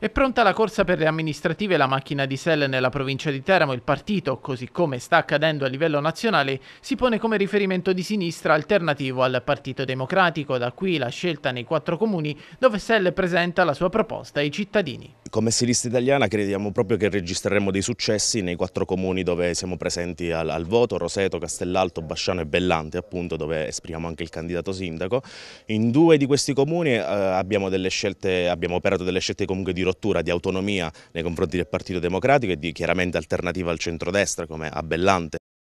È pronta la corsa per le amministrative la macchina di Selle nella provincia di Teramo. Il partito, così come sta accadendo a livello nazionale, si pone come riferimento di sinistra alternativo al Partito Democratico. Da qui la scelta nei quattro comuni dove Selle presenta la sua proposta ai cittadini. Come Sinistra Italiana crediamo proprio che registreremo dei successi nei quattro comuni dove siamo presenti al, al, voto, Roseto, Castellalto, Basciano e Bellante appunto dove esprimiamo anche il candidato sindaco. In due di questi comuni eh, abbiamo, scelte, abbiamo, operato delle scelte comunque di rottura, di autonomia nei confronti del Partito Democratico e di chiaramente alternativa al centrodestra come a Bellante